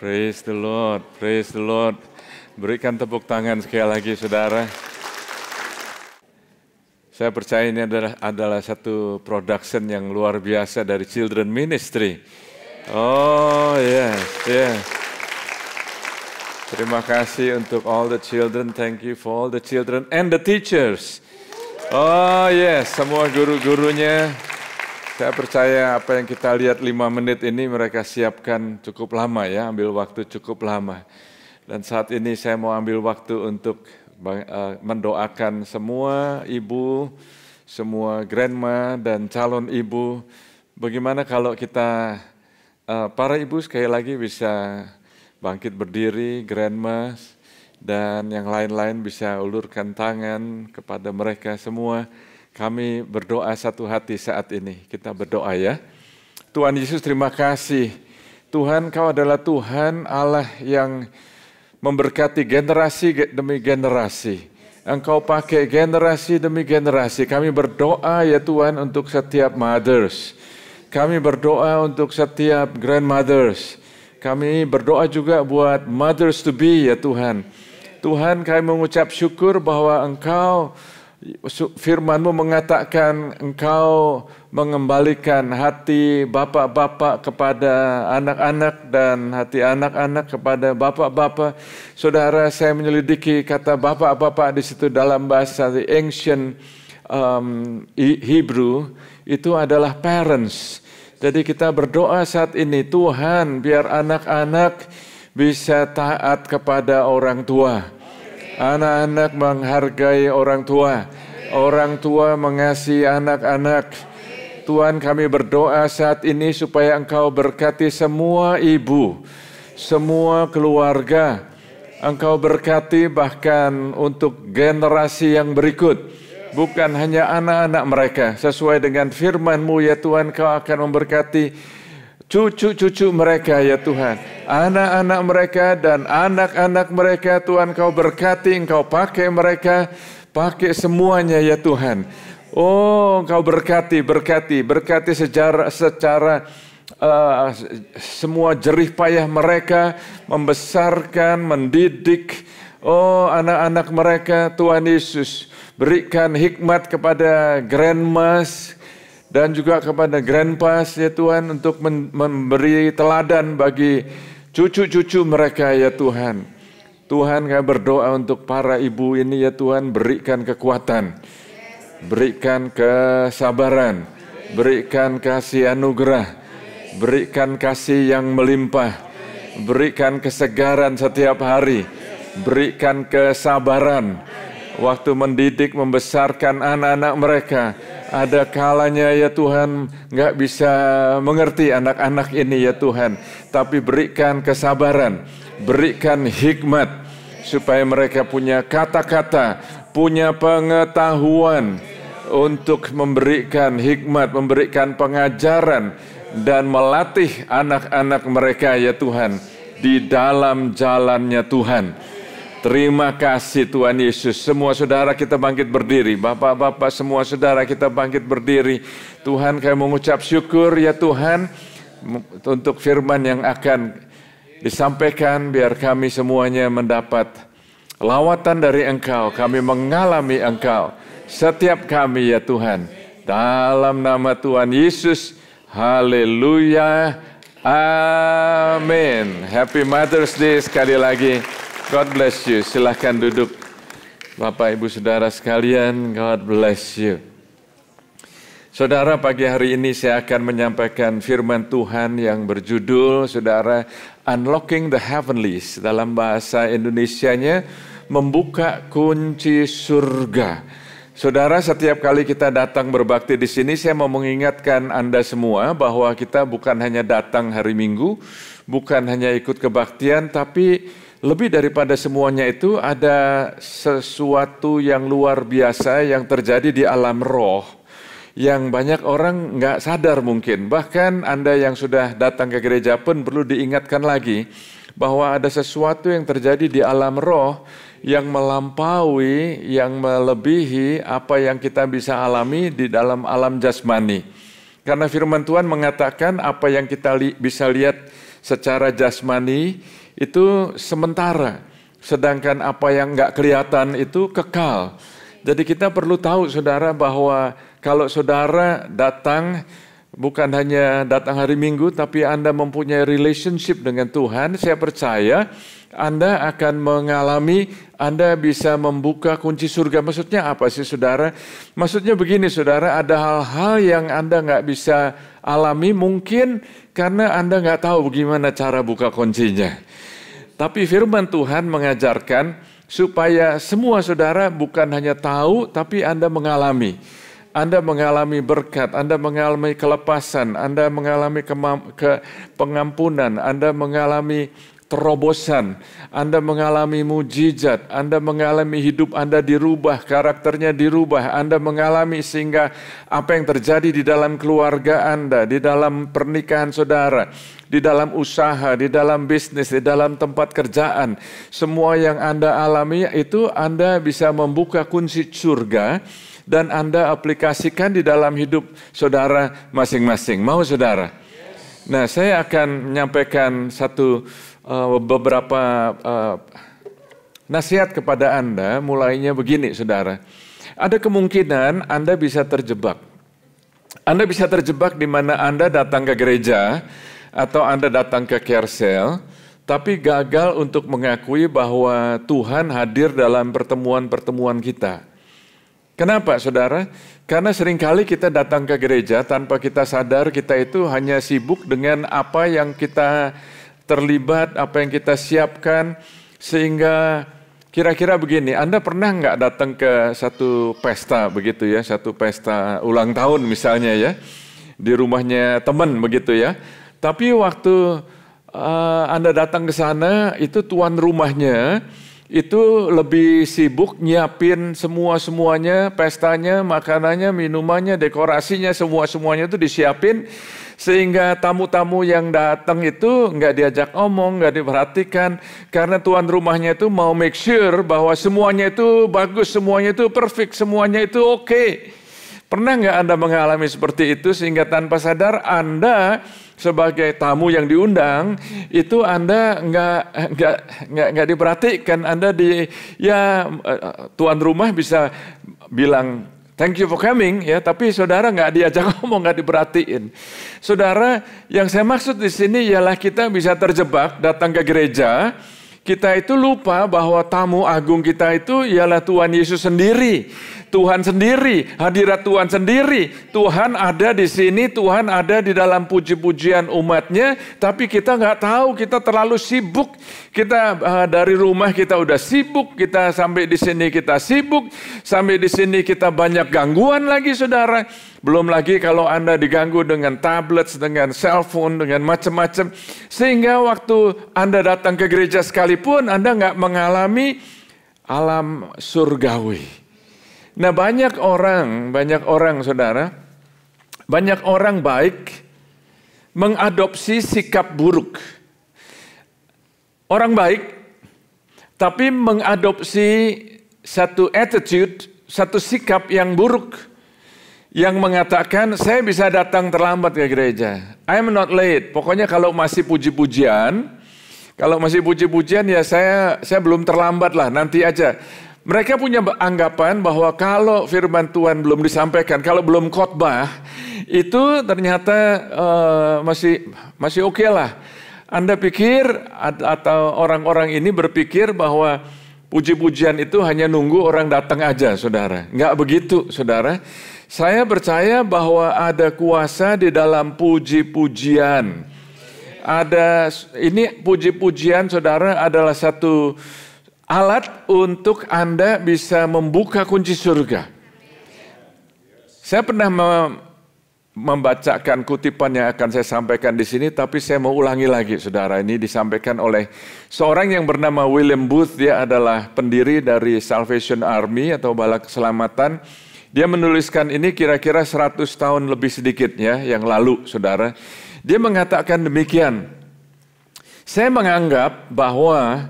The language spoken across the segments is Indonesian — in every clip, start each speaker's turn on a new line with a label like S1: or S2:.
S1: Praise the Lord, praise the Lord. Berikan tepuk tangan sekali lagi saudara. Saya percaya ini adalah, adalah satu production yang luar biasa dari Children Ministry. Oh yes, yes. Terima kasih untuk all the children. Thank you for all the children and the teachers. Oh yes, semua guru-gurunya, saya percaya apa yang kita lihat lima menit ini mereka siapkan cukup lama ya, ambil waktu cukup lama. Dan saat ini saya mau ambil waktu untuk eh, mendoakan semua ibu, semua grandma dan calon ibu. Bagaimana kalau kita eh, para ibu sekali lagi bisa bangkit berdiri, grandma dan yang lain-lain bisa ulurkan tangan kepada mereka semua kami berdoa satu hati saat ini. Kita berdoa ya. Tuhan Yesus terima kasih. Tuhan kau adalah Tuhan Allah yang memberkati generasi demi generasi. Engkau pakai generasi demi generasi. Kami berdoa ya Tuhan untuk setiap mothers. Kami berdoa untuk setiap grandmothers. Kami berdoa juga buat mothers to be ya Tuhan. Tuhan kami mengucap syukur bahwa Engkau firmanmu mengatakan engkau mengembalikan hati bapak-bapak kepada anak-anak dan hati anak-anak kepada bapak-bapak. Saudara saya menyelidiki kata bapak-bapak di situ dalam bahasa the ancient um, Hebrew itu adalah parents. Jadi kita berdoa saat ini Tuhan biar anak-anak bisa taat kepada orang tua Anak-anak menghargai orang tua. Orang tua mengasihi anak-anak. Tuhan kami berdoa saat ini supaya Engkau berkati semua ibu, semua keluarga. Engkau berkati bahkan untuk generasi yang berikut. Bukan hanya anak-anak mereka. Sesuai dengan firman-Mu ya Tuhan, Engkau akan memberkati cucu-cucu mereka ya Tuhan. Anak-anak mereka dan anak-anak mereka Tuhan kau berkati, engkau pakai mereka, pakai semuanya ya Tuhan. Oh engkau berkati, berkati, berkati sejarah, secara uh, semua jerih payah mereka membesarkan, mendidik, Oh anak-anak mereka Tuhan Yesus berikan hikmat kepada grandmas, dan juga kepada grandpas ya Tuhan untuk memberi teladan bagi cucu-cucu mereka ya Tuhan. Tuhan kami berdoa untuk para ibu ini ya Tuhan berikan kekuatan, berikan kesabaran, berikan kasih anugerah, berikan kasih yang melimpah, berikan kesegaran setiap hari, berikan kesabaran, Waktu mendidik, membesarkan anak-anak mereka. Ada kalanya ya Tuhan nggak bisa mengerti anak-anak ini ya Tuhan. Tapi berikan kesabaran, berikan hikmat. Supaya mereka punya kata-kata, punya pengetahuan untuk memberikan hikmat, memberikan pengajaran dan melatih anak-anak mereka ya Tuhan di dalam jalannya Tuhan. Terima kasih Tuhan Yesus. Semua saudara kita bangkit berdiri. Bapak-bapak semua saudara kita bangkit berdiri. Tuhan kami mengucap syukur ya Tuhan untuk firman yang akan disampaikan. Biar kami semuanya mendapat lawatan dari Engkau. Kami mengalami Engkau. Setiap kami ya Tuhan. Dalam nama Tuhan Yesus. Haleluya. Amin. Happy Mother's Day sekali lagi. God bless you. Silahkan duduk. Bapak, Ibu, Saudara sekalian, God bless you. Saudara, pagi hari ini saya akan menyampaikan firman Tuhan yang berjudul, Saudara, Unlocking the Heavenlies. Dalam bahasa Indonesianya, membuka kunci surga. Saudara, setiap kali kita datang berbakti di sini, saya mau mengingatkan Anda semua bahwa kita bukan hanya datang hari Minggu, bukan hanya ikut kebaktian, tapi lebih daripada semuanya itu ada sesuatu yang luar biasa yang terjadi di alam roh yang banyak orang nggak sadar mungkin. Bahkan Anda yang sudah datang ke gereja pun perlu diingatkan lagi bahwa ada sesuatu yang terjadi di alam roh yang melampaui, yang melebihi apa yang kita bisa alami di dalam alam jasmani. Karena firman Tuhan mengatakan apa yang kita li bisa lihat secara jasmani itu sementara. Sedangkan apa yang nggak kelihatan itu kekal. Jadi kita perlu tahu saudara bahwa kalau saudara datang bukan hanya datang hari Minggu, tapi Anda mempunyai relationship dengan Tuhan, saya percaya Anda akan mengalami, Anda bisa membuka kunci surga. Maksudnya apa sih saudara? Maksudnya begini saudara, ada hal-hal yang Anda nggak bisa alami mungkin karena Anda nggak tahu bagaimana cara buka kuncinya. Tapi firman Tuhan mengajarkan supaya semua saudara bukan hanya tahu, tapi Anda mengalami. Anda mengalami berkat, Anda mengalami kelepasan, Anda mengalami ke pengampunan, Anda mengalami terobosan, Anda mengalami mujizat, Anda mengalami hidup Anda dirubah, karakternya dirubah, Anda mengalami sehingga apa yang terjadi di dalam keluarga Anda, di dalam pernikahan saudara, di dalam usaha, di dalam bisnis, di dalam tempat kerjaan, semua yang Anda alami itu Anda bisa membuka kunci surga dan Anda aplikasikan di dalam hidup saudara masing-masing. Mau saudara? Nah, saya akan menyampaikan satu Eh, beberapa eh, nasihat kepada Anda, mulainya begini saudara. Ada kemungkinan Anda bisa terjebak. Anda bisa terjebak di mana Anda datang ke gereja atau Anda datang ke kersel, tapi gagal untuk mengakui bahwa Tuhan hadir dalam pertemuan-pertemuan kita. Kenapa saudara? Karena seringkali kita datang ke gereja tanpa kita sadar kita itu hanya sibuk dengan apa yang kita terlibat, apa yang kita siapkan, sehingga kira-kira begini, Anda pernah nggak datang ke satu pesta begitu ya, satu pesta ulang tahun misalnya ya, di rumahnya teman begitu ya, tapi waktu uh, Anda datang ke sana, itu tuan rumahnya itu lebih sibuk nyiapin semua-semuanya, pestanya, makanannya, minumannya, dekorasinya, semua-semuanya itu disiapin sehingga tamu-tamu yang datang itu nggak diajak omong, nggak diperhatikan. Karena tuan rumahnya itu mau make sure bahwa semuanya itu bagus, semuanya itu perfect, semuanya itu oke. Okay. Pernah nggak Anda mengalami seperti itu sehingga tanpa sadar Anda sebagai tamu yang diundang itu Anda nggak nggak nggak nggak diperhatikan Anda di ya eh, tuan rumah bisa bilang Thank you for coming ya, tapi saudara nggak diajak ngomong, nggak diperhatiin. Saudara, yang saya maksud di sini ialah kita bisa terjebak datang ke gereja, kita itu lupa bahwa tamu agung kita itu ialah Tuhan Yesus sendiri. Tuhan sendiri, hadirat Tuhan sendiri. Tuhan ada di sini, Tuhan ada di dalam puji-pujian umatnya, tapi kita nggak tahu, kita terlalu sibuk. Kita uh, dari rumah kita udah sibuk, kita sampai di sini kita sibuk, sampai di sini kita banyak gangguan lagi saudara. Belum lagi kalau Anda diganggu dengan tablet, dengan cellphone, dengan macam-macam. Sehingga waktu Anda datang ke gereja sekalipun, Anda nggak mengalami alam surgawi. Nah banyak orang, banyak orang saudara, banyak orang baik mengadopsi sikap buruk. Orang baik tapi mengadopsi satu attitude, satu sikap yang buruk yang mengatakan saya bisa datang terlambat ke gereja. I'm not late. Pokoknya kalau masih puji-pujian, kalau masih puji-pujian ya saya saya belum terlambat lah, nanti aja. Mereka punya anggapan bahwa kalau firman Tuhan belum disampaikan, kalau belum khotbah, itu ternyata uh, masih masih oke okay lah. Anda pikir atau orang-orang ini berpikir bahwa puji-pujian itu hanya nunggu orang datang aja, saudara. Enggak begitu, saudara. Saya percaya bahwa ada kuasa di dalam puji-pujian. Ada ini puji-pujian saudara adalah satu alat untuk Anda bisa membuka kunci surga. Saya pernah membacakan kutipan yang akan saya sampaikan di sini, tapi saya mau ulangi lagi, saudara. Ini disampaikan oleh seorang yang bernama William Booth. Dia adalah pendiri dari Salvation Army atau Bala Keselamatan. Dia menuliskan ini kira-kira 100 tahun lebih sedikit ya yang lalu, saudara. Dia mengatakan demikian. Saya menganggap bahwa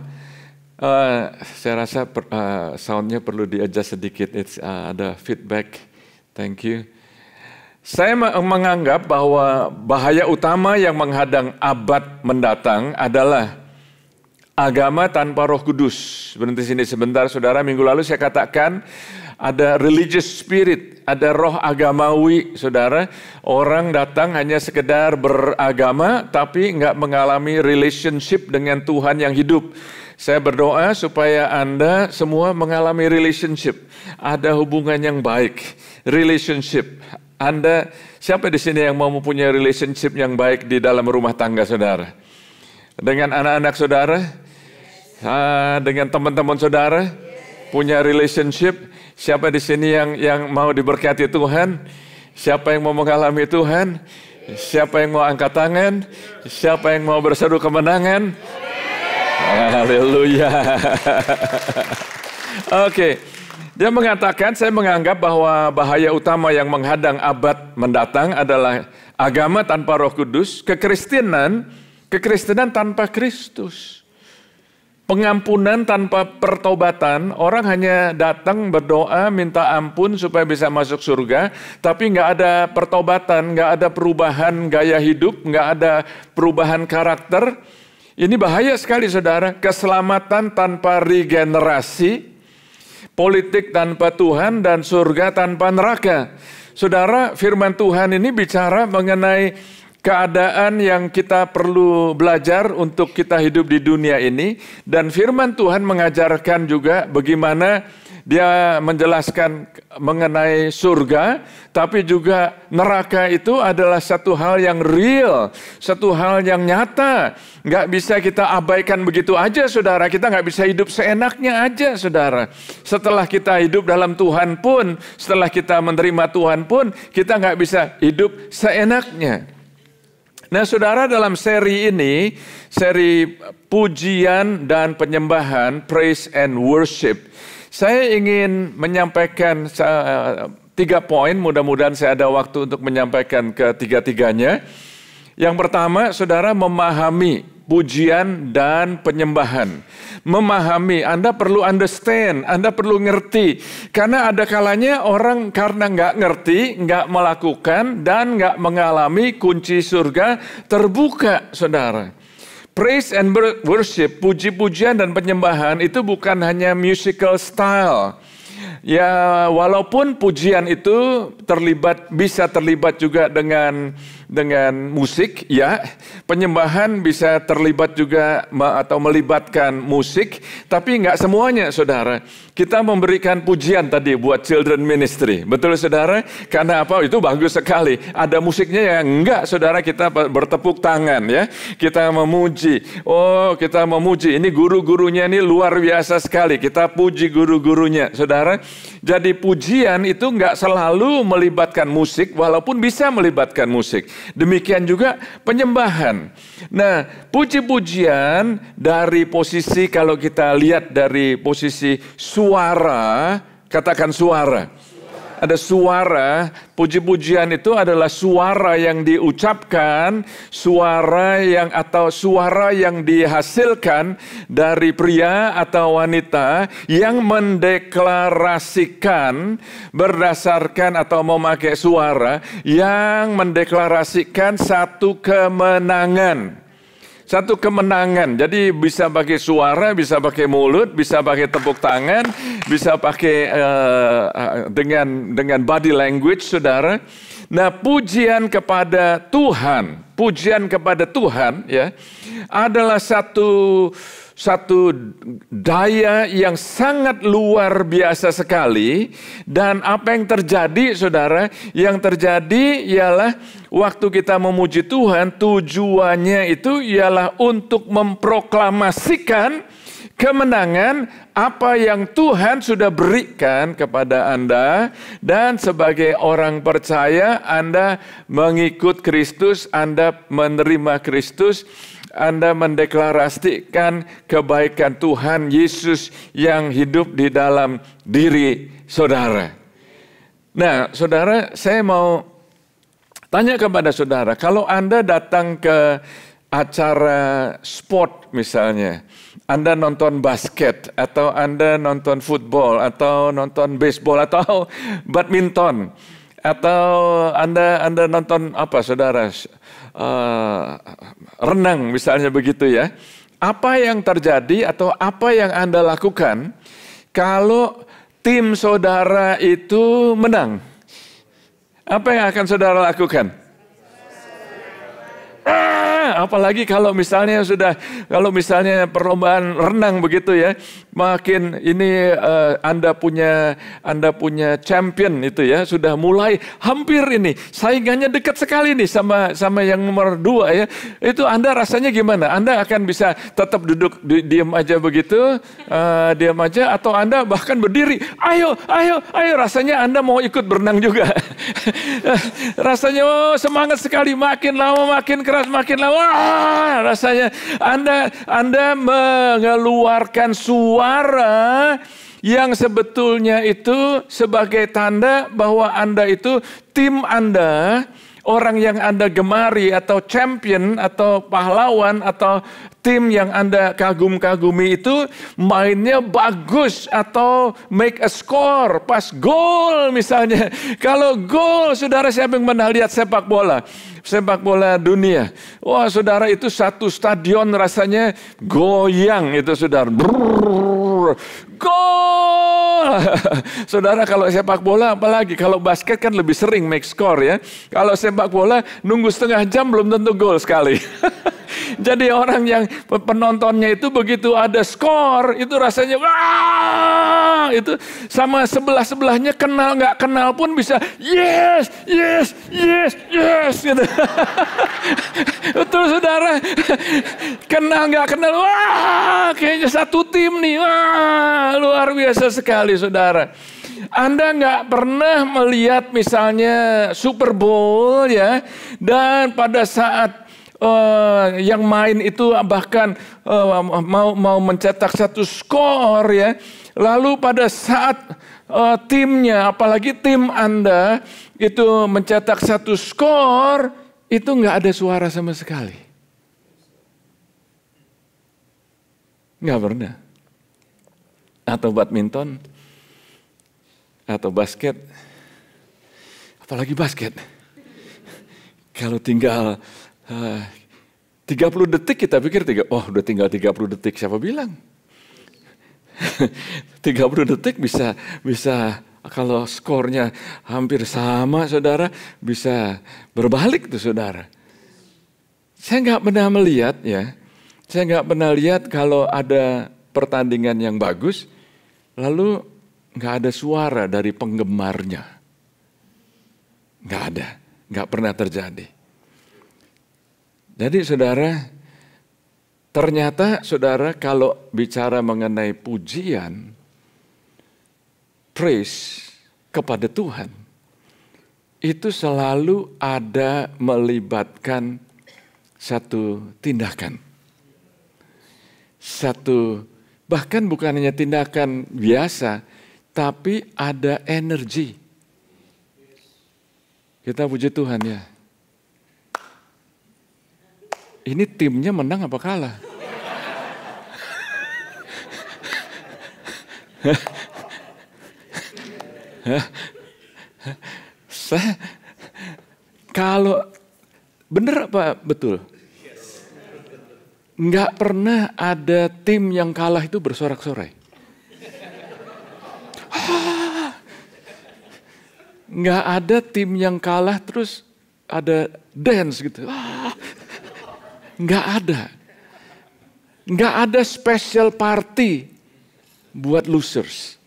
S1: uh, saya rasa per, uh, soundnya perlu diajak sedikit. It's, uh, ada feedback. Thank you. Saya menganggap bahwa bahaya utama yang menghadang abad mendatang adalah agama tanpa Roh Kudus. Berhenti sini sebentar, saudara. Minggu lalu saya katakan ada religious spirit, ada roh agamawi, saudara. Orang datang hanya sekedar beragama, tapi nggak mengalami relationship dengan Tuhan yang hidup. Saya berdoa supaya Anda semua mengalami relationship, ada hubungan yang baik, relationship. Anda, siapa di sini yang mau mempunyai relationship yang baik di dalam rumah tangga saudara? Dengan anak-anak saudara? Ah, dengan teman-teman saudara? Yes. Punya relationship? Siapa di sini yang yang mau diberkati Tuhan? Siapa yang mau mengalami Tuhan? Siapa yang mau angkat tangan? Siapa yang mau berseru kemenangan? Haleluya. Oke. Dia mengatakan, saya menganggap bahwa bahaya utama yang menghadang abad mendatang adalah agama tanpa Roh Kudus, kekristenan, kekristenan tanpa Kristus pengampunan tanpa pertobatan, orang hanya datang berdoa minta ampun supaya bisa masuk surga, tapi nggak ada pertobatan, nggak ada perubahan gaya hidup, nggak ada perubahan karakter. Ini bahaya sekali saudara, keselamatan tanpa regenerasi, politik tanpa Tuhan, dan surga tanpa neraka. Saudara, firman Tuhan ini bicara mengenai keadaan yang kita perlu belajar untuk kita hidup di dunia ini dan firman Tuhan mengajarkan juga bagaimana dia menjelaskan mengenai surga tapi juga neraka itu adalah satu hal yang real, satu hal yang nyata. Nggak bisa kita abaikan begitu aja saudara, kita nggak bisa hidup seenaknya aja saudara. Setelah kita hidup dalam Tuhan pun, setelah kita menerima Tuhan pun, kita nggak bisa hidup seenaknya. Nah saudara dalam seri ini, seri pujian dan penyembahan, praise and worship. Saya ingin menyampaikan eh, tiga poin, mudah-mudahan saya ada waktu untuk menyampaikan ketiga-tiganya. Yang pertama, saudara memahami pujian dan penyembahan. Memahami, Anda perlu understand, Anda perlu ngerti. Karena ada kalanya orang karena nggak ngerti, nggak melakukan, dan nggak mengalami kunci surga terbuka, saudara. Praise and worship, puji-pujian dan penyembahan itu bukan hanya musical style. Ya, walaupun pujian itu terlibat bisa terlibat juga dengan dengan musik ya. Penyembahan bisa terlibat juga atau melibatkan musik, tapi nggak semuanya saudara. Kita memberikan pujian tadi buat children ministry. Betul saudara? Karena apa? Itu bagus sekali. Ada musiknya ya? Enggak saudara kita bertepuk tangan ya. Kita memuji. Oh kita memuji. Ini guru-gurunya ini luar biasa sekali. Kita puji guru-gurunya saudara. Jadi pujian itu nggak selalu melibatkan musik walaupun bisa melibatkan musik. Demikian juga penyembahan. Nah, puji-pujian dari posisi kalau kita lihat dari posisi suara, katakan suara ada suara, puji-pujian itu adalah suara yang diucapkan, suara yang atau suara yang dihasilkan dari pria atau wanita yang mendeklarasikan berdasarkan atau memakai suara yang mendeklarasikan satu kemenangan. Satu kemenangan. Jadi bisa pakai suara, bisa pakai mulut, bisa pakai tepuk tangan, bisa pakai uh, dengan dengan body language Saudara. Nah, pujian kepada Tuhan, pujian kepada Tuhan ya adalah satu satu daya yang sangat luar biasa sekali dan apa yang terjadi saudara yang terjadi ialah waktu kita memuji Tuhan tujuannya itu ialah untuk memproklamasikan kemenangan apa yang Tuhan sudah berikan kepada Anda dan sebagai orang percaya Anda mengikut Kristus, Anda menerima Kristus anda mendeklarasikan kebaikan Tuhan Yesus yang hidup di dalam diri saudara. Nah, saudara, saya mau tanya kepada saudara, kalau Anda datang ke acara sport misalnya, Anda nonton basket atau Anda nonton football atau nonton baseball atau badminton atau Anda Anda nonton apa Saudara? Eh, renang misalnya begitu ya. Apa yang terjadi atau apa yang Anda lakukan kalau tim saudara itu menang? Apa yang akan saudara lakukan? Ah, apalagi kalau misalnya sudah kalau misalnya perlombaan renang begitu ya, makin ini uh, Anda punya Anda punya champion itu ya sudah mulai hampir ini saingannya dekat sekali nih sama sama yang nomor dua ya itu Anda rasanya gimana Anda akan bisa tetap duduk di, diam aja begitu uh, diam aja atau Anda bahkan berdiri ayo ayo ayo rasanya Anda mau ikut berenang juga rasanya oh, semangat sekali makin lama makin keras makin lama ah, rasanya Anda Anda mengeluarkan suara suara yang sebetulnya itu sebagai tanda bahwa Anda itu tim Anda, orang yang Anda gemari atau champion atau pahlawan atau tim yang Anda kagum-kagumi itu mainnya bagus atau make a score, pas gol misalnya. Kalau gol, saudara siapa yang pernah lihat sepak bola? sepak bola dunia. Wah saudara itu satu stadion rasanya goyang itu saudara. Brrr, go! saudara kalau sepak bola apalagi kalau basket kan lebih sering make score ya. Kalau sepak bola nunggu setengah jam belum tentu gol sekali. Jadi orang yang penontonnya itu begitu ada skor itu rasanya wah itu sama sebelah sebelahnya kenal nggak kenal pun bisa yes yes yes yes gitu. Betul saudara. kenal nggak kenal, wah kayaknya satu tim nih. Wah luar biasa sekali saudara. Anda nggak pernah melihat misalnya Super Bowl ya. Dan pada saat uh, yang main itu bahkan uh, mau mau mencetak satu skor ya. Lalu pada saat uh, timnya, apalagi tim Anda itu mencetak satu skor, itu nggak ada suara sama sekali. Nggak pernah. Atau badminton, atau basket, apalagi basket. Kalau tinggal eh, uh, 30 detik kita pikir, tiga, oh udah tinggal 30 detik, siapa bilang? 30 detik bisa bisa kalau skornya hampir sama saudara bisa berbalik tuh saudara. Saya nggak pernah melihat ya, saya nggak pernah lihat kalau ada pertandingan yang bagus, lalu nggak ada suara dari penggemarnya. Nggak ada, nggak pernah terjadi. Jadi saudara, ternyata saudara kalau bicara mengenai pujian, praise kepada Tuhan itu selalu ada melibatkan satu tindakan. Satu bahkan bukan hanya tindakan biasa tapi ada energi. Kita puji Tuhan ya. Ini timnya menang apa kalah? kalau benar apa betul? Nggak pernah ada tim yang kalah itu bersorak-sorai. Enggak nggak ada tim yang kalah terus ada dance gitu. Enggak nggak ada. Nggak ada special party buat losers.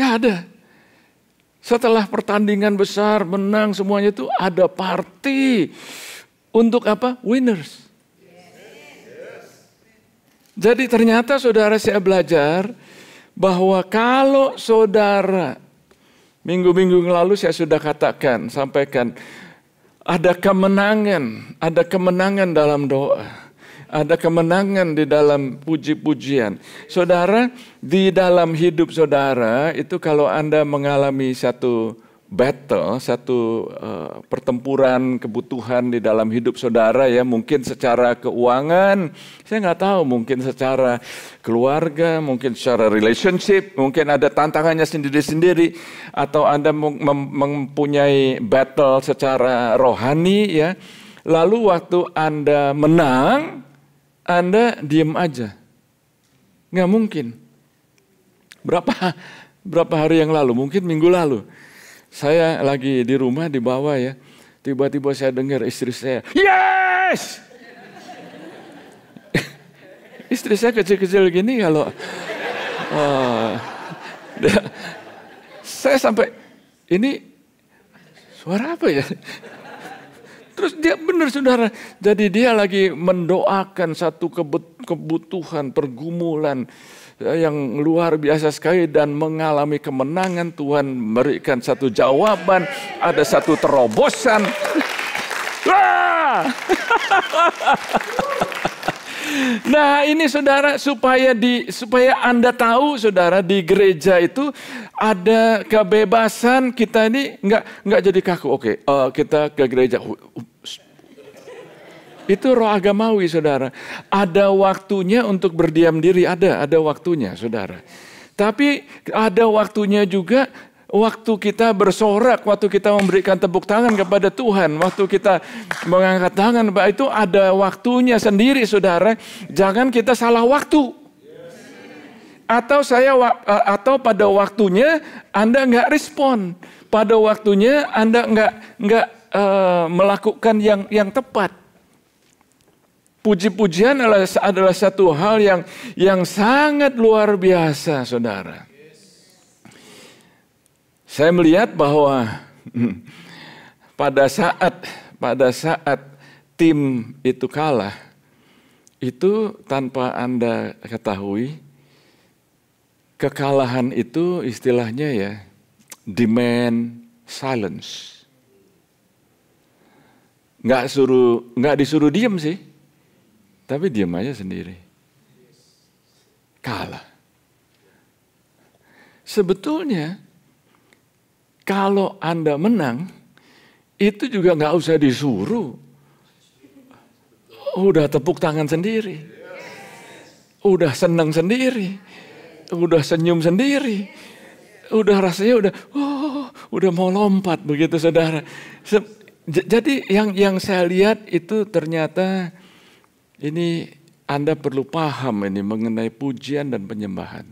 S1: Gak ada. Setelah pertandingan besar, menang semuanya itu ada party. Untuk apa? Winners. Jadi ternyata saudara saya belajar bahwa kalau saudara minggu-minggu lalu saya sudah katakan, sampaikan ada kemenangan, ada kemenangan dalam doa ada kemenangan di dalam puji-pujian. Saudara, di dalam hidup saudara itu kalau Anda mengalami satu battle, satu uh, pertempuran kebutuhan di dalam hidup saudara ya, mungkin secara keuangan, saya nggak tahu, mungkin secara keluarga, mungkin secara relationship, mungkin ada tantangannya sendiri-sendiri, atau Anda mempunyai battle secara rohani ya, lalu waktu Anda menang, anda diem aja. Nggak mungkin. Berapa berapa hari yang lalu, mungkin minggu lalu. Saya lagi di rumah di bawah ya. Tiba-tiba saya dengar istri saya, yes! istri saya kecil-kecil gini kalau... Oh, saya sampai, ini suara apa ya? Terus dia benar saudara. Jadi dia lagi mendoakan satu kebutuhan, pergumulan eh, yang luar biasa sekali dan mengalami kemenangan Tuhan memberikan satu jawaban, ada satu terobosan. Ah! Nah, ini saudara supaya di supaya Anda tahu saudara di gereja itu ada kebebasan kita ini nggak nggak jadi kaku. Oke, okay, uh, eh, kita ke gereja itu roh agamawi saudara. Ada waktunya untuk berdiam diri, ada, ada waktunya saudara. Tapi ada waktunya juga waktu kita bersorak, waktu kita memberikan tepuk tangan kepada Tuhan, waktu kita mengangkat tangan, itu ada waktunya sendiri saudara. Jangan kita salah waktu. Atau saya atau pada waktunya Anda nggak respon, pada waktunya Anda nggak nggak uh, melakukan yang yang tepat. Puji-pujian adalah, adalah satu hal yang yang sangat luar biasa, saudara. Saya melihat bahwa pada saat pada saat tim itu kalah, itu tanpa anda ketahui kekalahan itu istilahnya ya demand silence. Nggak suruh nggak disuruh diem sih tapi diam aja sendiri. Kalah. Sebetulnya, kalau Anda menang, itu juga nggak usah disuruh. Udah tepuk tangan sendiri. Udah senang sendiri. Udah senyum sendiri. Udah rasanya udah, oh, udah mau lompat begitu saudara. Jadi yang yang saya lihat itu ternyata ini Anda perlu paham ini mengenai pujian dan penyembahan.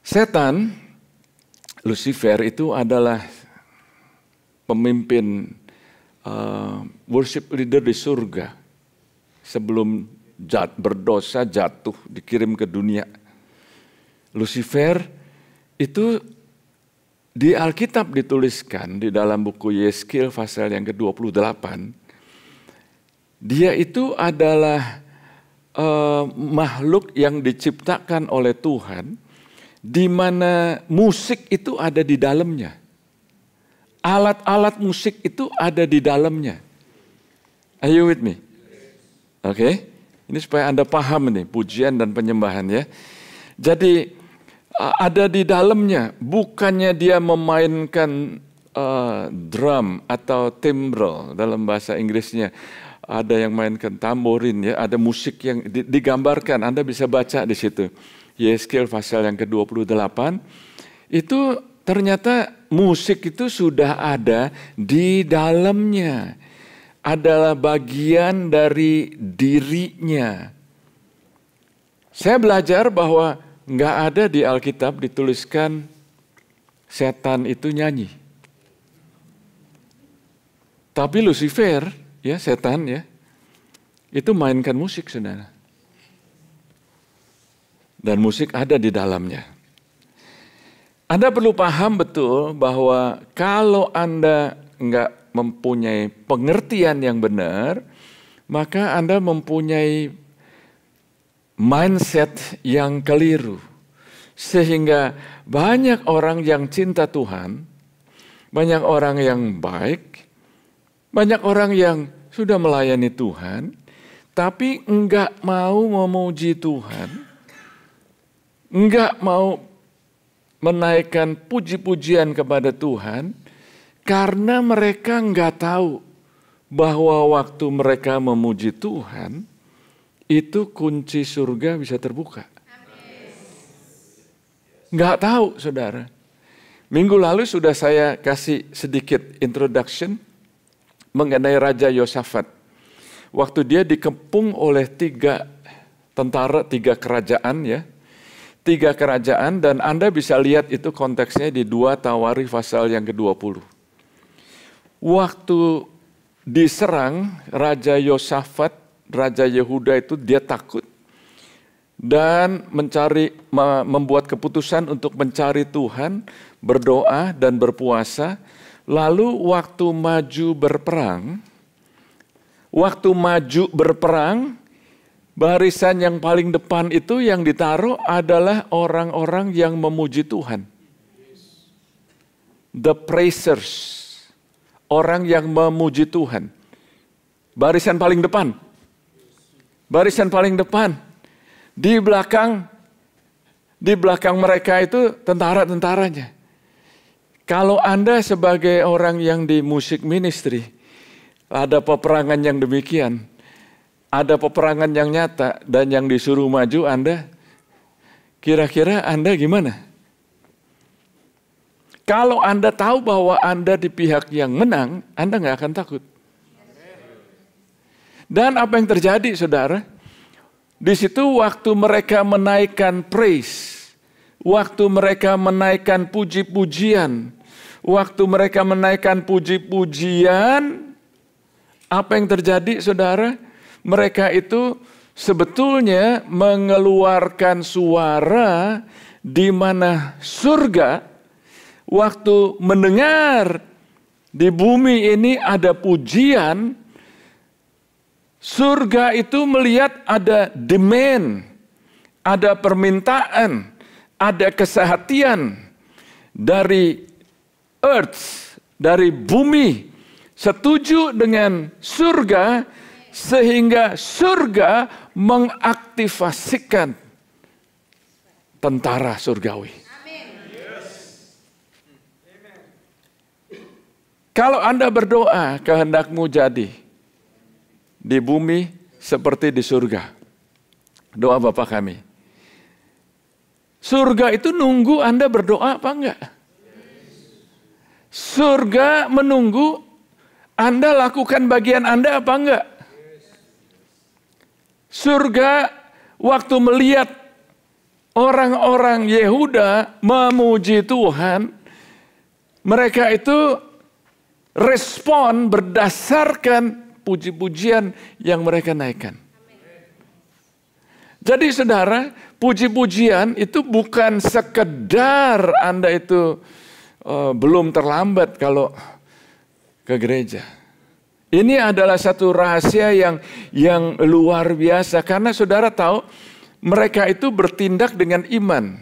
S1: Setan, Lucifer itu adalah pemimpin uh, worship leader di surga. Sebelum jat, berdosa jatuh dikirim ke dunia. Lucifer itu di Alkitab dituliskan di dalam buku Yeskil pasal yang ke-28 dia itu adalah uh, makhluk yang diciptakan oleh Tuhan, di mana musik itu ada di dalamnya. Alat-alat musik itu ada di dalamnya. Are you with me? Oke, okay? ini supaya Anda paham nih pujian dan penyembahan ya. Jadi eh, ada di dalamnya, bukannya dia memainkan uh, drum atau timbrel dalam bahasa Inggrisnya ada yang mainkan tamborin ya, ada musik yang digambarkan, Anda bisa baca di situ. Yeskiel pasal yang ke-28 itu ternyata musik itu sudah ada di dalamnya. Adalah bagian dari dirinya. Saya belajar bahwa nggak ada di Alkitab dituliskan setan itu nyanyi. Tapi Lucifer ya setan ya, itu mainkan musik saudara. Dan musik ada di dalamnya. Anda perlu paham betul bahwa kalau Anda nggak mempunyai pengertian yang benar, maka Anda mempunyai mindset yang keliru. Sehingga banyak orang yang cinta Tuhan, banyak orang yang baik, banyak orang yang sudah melayani Tuhan, tapi enggak mau memuji Tuhan, enggak mau menaikkan puji-pujian kepada Tuhan, karena mereka enggak tahu bahwa waktu mereka memuji Tuhan, itu kunci surga bisa terbuka. Enggak tahu, saudara. Minggu lalu sudah saya kasih sedikit introduction mengenai Raja Yosafat. Waktu dia dikepung oleh tiga tentara, tiga kerajaan ya. Tiga kerajaan dan Anda bisa lihat itu konteksnya di dua Tawari pasal yang ke-20. Waktu diserang Raja Yosafat, Raja Yehuda itu dia takut dan mencari membuat keputusan untuk mencari Tuhan, berdoa dan berpuasa Lalu waktu maju berperang, waktu maju berperang, barisan yang paling depan itu yang ditaruh adalah orang-orang yang memuji Tuhan. The praisers, orang yang memuji Tuhan. Barisan paling depan. Barisan paling depan. Di belakang di belakang mereka itu tentara-tentaranya. Kalau Anda sebagai orang yang di musik ministry, ada peperangan yang demikian, ada peperangan yang nyata dan yang disuruh maju Anda, kira-kira Anda gimana? Kalau Anda tahu bahwa Anda di pihak yang menang, Anda nggak akan takut. Dan apa yang terjadi, saudara? Di situ waktu mereka menaikkan praise, Waktu mereka menaikkan puji-pujian, waktu mereka menaikkan puji-pujian, apa yang terjadi saudara? Mereka itu sebetulnya mengeluarkan suara di mana surga waktu mendengar di bumi ini ada pujian, surga itu melihat ada demand, ada permintaan ada kesehatian dari earth, dari bumi, setuju dengan surga, sehingga surga mengaktifasikan tentara surgawi. Kalau Anda berdoa, kehendakmu jadi di bumi seperti di surga. Doa bapak kami. Surga itu nunggu Anda berdoa apa enggak? Surga menunggu Anda lakukan bagian Anda apa enggak? Surga waktu melihat orang-orang Yehuda memuji Tuhan, mereka itu respon berdasarkan puji-pujian yang mereka naikkan. Jadi saudara, puji-pujian itu bukan sekedar Anda itu uh, belum terlambat kalau ke gereja. Ini adalah satu rahasia yang yang luar biasa karena saudara tahu mereka itu bertindak dengan iman.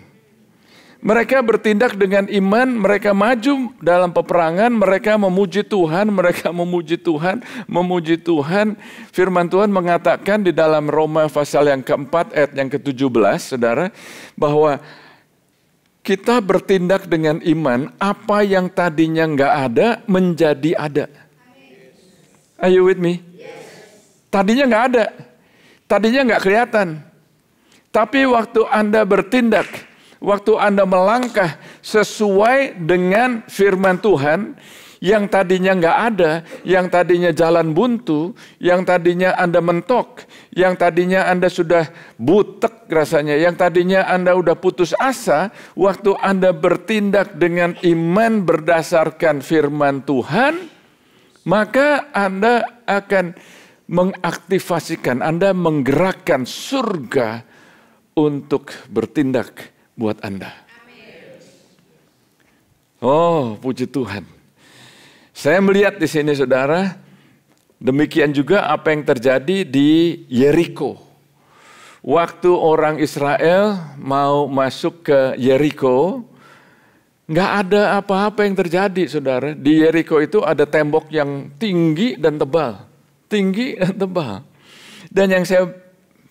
S1: Mereka bertindak dengan iman, mereka maju dalam peperangan, mereka memuji Tuhan, mereka memuji Tuhan, memuji Tuhan. Firman Tuhan mengatakan di dalam Roma pasal yang keempat, ayat yang ke-17, saudara, bahwa kita bertindak dengan iman, apa yang tadinya nggak ada menjadi ada. Are you with me? Tadinya nggak ada, tadinya nggak kelihatan. Tapi waktu Anda bertindak, waktu Anda melangkah sesuai dengan firman Tuhan yang tadinya nggak ada, yang tadinya jalan buntu, yang tadinya Anda mentok, yang tadinya Anda sudah butek rasanya, yang tadinya Anda udah putus asa, waktu Anda bertindak dengan iman berdasarkan firman Tuhan, maka Anda akan mengaktifasikan, Anda menggerakkan surga untuk bertindak buat Anda. Oh, puji Tuhan. Saya melihat di sini saudara, demikian juga apa yang terjadi di Yeriko. Waktu orang Israel mau masuk ke Yeriko, nggak ada apa-apa yang terjadi saudara. Di Yeriko itu ada tembok yang tinggi dan tebal. Tinggi dan tebal. Dan yang saya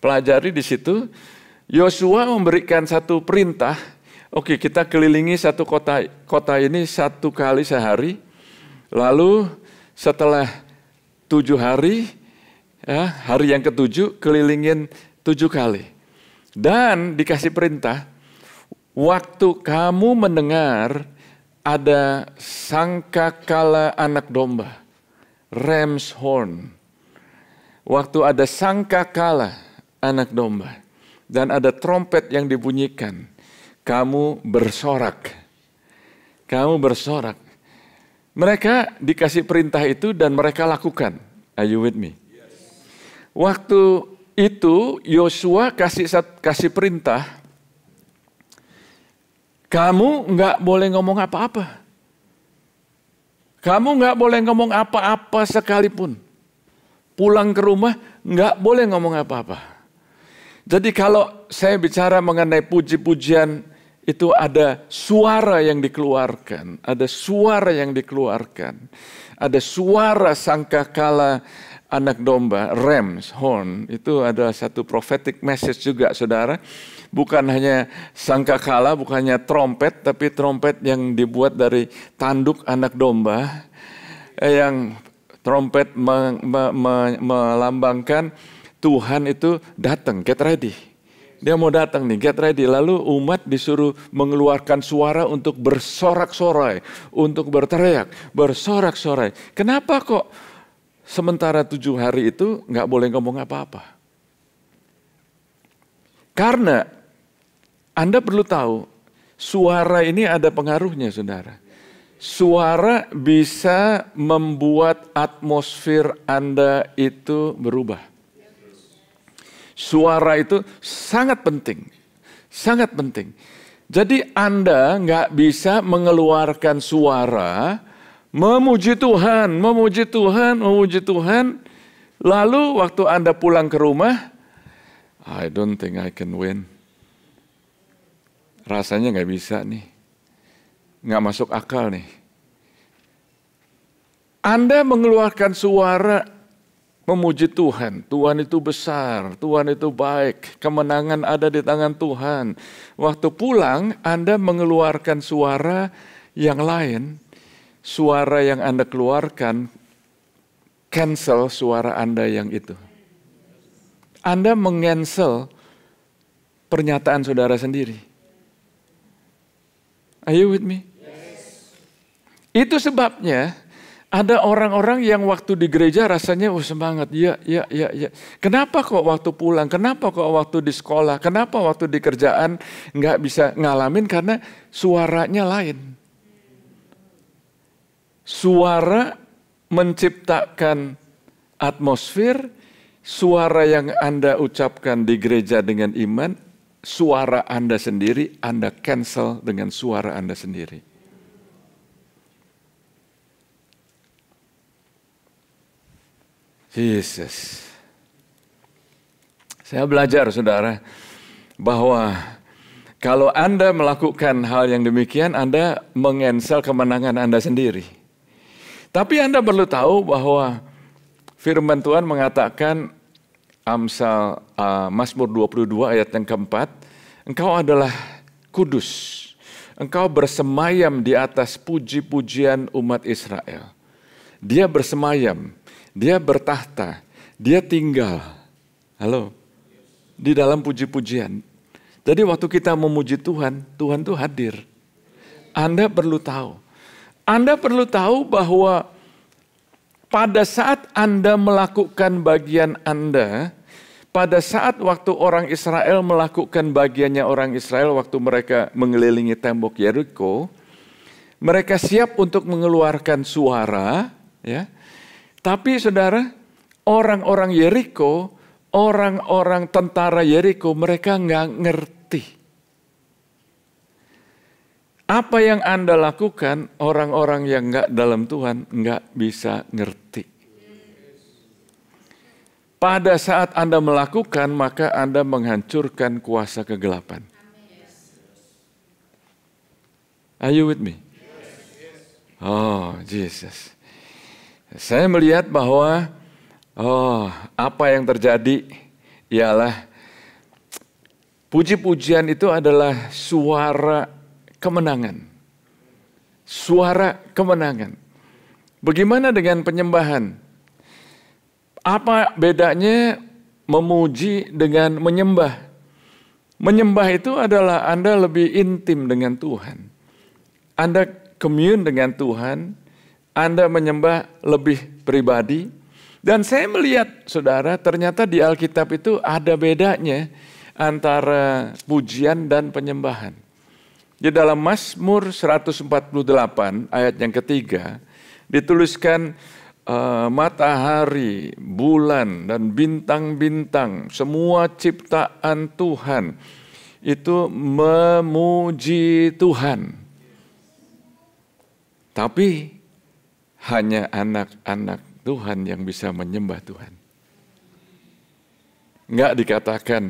S1: pelajari di situ, Yosua memberikan satu perintah, oke okay, kita kelilingi satu kota kota ini satu kali sehari, lalu setelah tujuh hari, ya, hari yang ketujuh kelilingin tujuh kali. Dan dikasih perintah, waktu kamu mendengar ada sangkakala anak domba, ram's horn. Waktu ada sangkakala anak domba dan ada trompet yang dibunyikan. Kamu bersorak. Kamu bersorak. Mereka dikasih perintah itu dan mereka lakukan. Are you with me? Waktu itu Yosua kasih kasih perintah, kamu nggak boleh ngomong apa-apa. Kamu nggak boleh ngomong apa-apa sekalipun. Pulang ke rumah nggak boleh ngomong apa-apa. Jadi kalau saya bicara mengenai puji-pujian itu ada suara yang dikeluarkan, ada suara yang dikeluarkan, ada suara sangkakala anak domba, (rams horn, itu ada satu prophetic message juga saudara. Bukan hanya sangkakala, bukan hanya trompet, tapi trompet yang dibuat dari tanduk anak domba, eh, yang trompet melambangkan Tuhan itu datang, get ready. Dia mau datang nih, get ready. Lalu umat disuruh mengeluarkan suara untuk bersorak-sorai, untuk berteriak, bersorak-sorai. Kenapa kok sementara tujuh hari itu nggak boleh ngomong apa-apa? Karena Anda perlu tahu, suara ini ada pengaruhnya saudara. Suara bisa membuat atmosfer Anda itu berubah. Suara itu sangat penting. Sangat penting. Jadi Anda nggak bisa mengeluarkan suara, memuji Tuhan, memuji Tuhan, memuji Tuhan. Lalu waktu Anda pulang ke rumah, I don't think I can win. Rasanya nggak bisa nih. Nggak masuk akal nih. Anda mengeluarkan suara memuji Tuhan. Tuhan itu besar, Tuhan itu baik, kemenangan ada di tangan Tuhan. Waktu pulang, Anda mengeluarkan suara yang lain, suara yang Anda keluarkan, cancel suara Anda yang itu. Anda mengcancel pernyataan saudara sendiri. Are you with me? Yes. Itu sebabnya ada orang-orang yang waktu di gereja rasanya oh, semangat, ya, ya, ya, ya. Kenapa kok waktu pulang, kenapa kok waktu di sekolah, kenapa waktu di kerjaan nggak bisa ngalamin karena suaranya lain. Suara menciptakan atmosfer, suara yang Anda ucapkan di gereja dengan iman, suara Anda sendiri, Anda cancel dengan suara Anda sendiri. Yesus. Saya belajar saudara bahwa kalau Anda melakukan hal yang demikian, Anda mengensel kemenangan Anda sendiri. Tapi Anda perlu tahu bahwa firman Tuhan mengatakan Amsal uh, Mazmur 22 ayat yang keempat, engkau adalah kudus. Engkau bersemayam di atas puji-pujian umat Israel. Dia bersemayam dia bertahta, dia tinggal. Halo. Di dalam puji-pujian. Jadi waktu kita memuji Tuhan, Tuhan itu hadir. Anda perlu tahu. Anda perlu tahu bahwa pada saat Anda melakukan bagian Anda, pada saat waktu orang Israel melakukan bagiannya orang Israel waktu mereka mengelilingi tembok Yeriko, mereka siap untuk mengeluarkan suara, ya. Tapi saudara, orang-orang Yeriko, orang-orang tentara Yeriko, mereka nggak ngerti. Apa yang Anda lakukan, orang-orang yang nggak dalam Tuhan nggak bisa ngerti. Pada saat Anda melakukan, maka Anda menghancurkan kuasa kegelapan. Are you with me? Oh, Jesus. Saya melihat bahwa oh, apa yang terjadi ialah puji-pujian itu adalah suara kemenangan. Suara kemenangan. Bagaimana dengan penyembahan? Apa bedanya memuji dengan menyembah? Menyembah itu adalah Anda lebih intim dengan Tuhan. Anda commune dengan Tuhan, anda menyembah lebih pribadi. Dan saya melihat, saudara, ternyata di Alkitab itu ada bedanya antara pujian dan penyembahan. Di dalam Mazmur 148 ayat yang ketiga dituliskan e, matahari, bulan dan bintang-bintang semua ciptaan Tuhan itu memuji Tuhan. Tapi hanya anak-anak Tuhan yang bisa menyembah Tuhan. Enggak dikatakan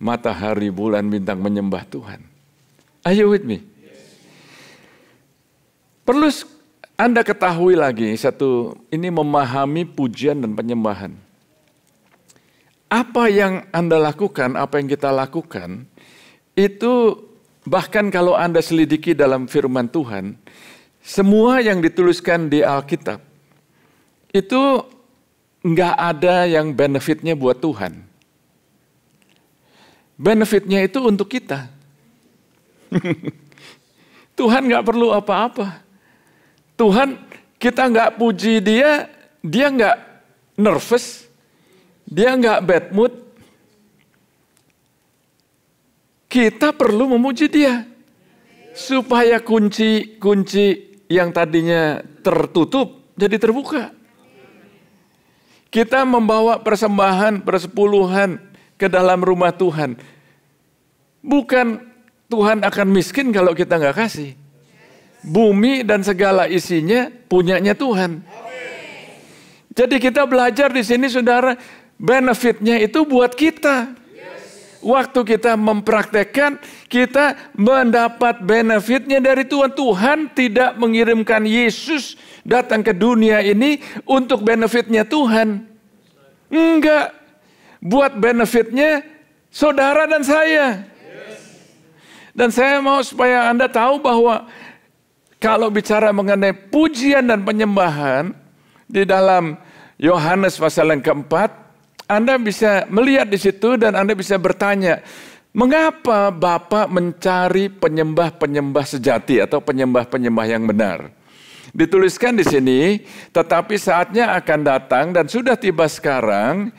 S1: matahari, bulan, bintang menyembah Tuhan. Ayo you with me? Perlu Anda ketahui lagi satu, ini memahami pujian dan penyembahan. Apa yang Anda lakukan, apa yang kita lakukan, itu bahkan kalau Anda selidiki dalam firman Tuhan, semua yang dituliskan di Alkitab itu nggak ada yang benefitnya buat Tuhan. Benefitnya itu untuk kita. Tuhan nggak perlu apa-apa. Tuhan kita nggak puji dia, dia nggak nervous, dia nggak bad mood. Kita perlu memuji dia supaya kunci kunci yang tadinya tertutup jadi terbuka. Kita membawa persembahan, persepuluhan ke dalam rumah Tuhan. Bukan Tuhan akan miskin kalau kita nggak kasih. Bumi dan segala isinya punyanya Tuhan. Jadi kita belajar di sini saudara, benefitnya itu buat kita. Waktu kita mempraktekkan, kita mendapat benefitnya dari Tuhan. Tuhan tidak mengirimkan Yesus datang ke dunia ini untuk benefitnya Tuhan. Enggak. Buat benefitnya saudara dan saya. Dan saya mau supaya Anda tahu bahwa kalau bicara mengenai pujian dan penyembahan di dalam Yohanes pasal yang keempat, anda bisa melihat di situ dan Anda bisa bertanya, mengapa Bapak mencari penyembah-penyembah sejati atau penyembah-penyembah yang benar? Dituliskan di sini, tetapi saatnya akan datang dan sudah tiba sekarang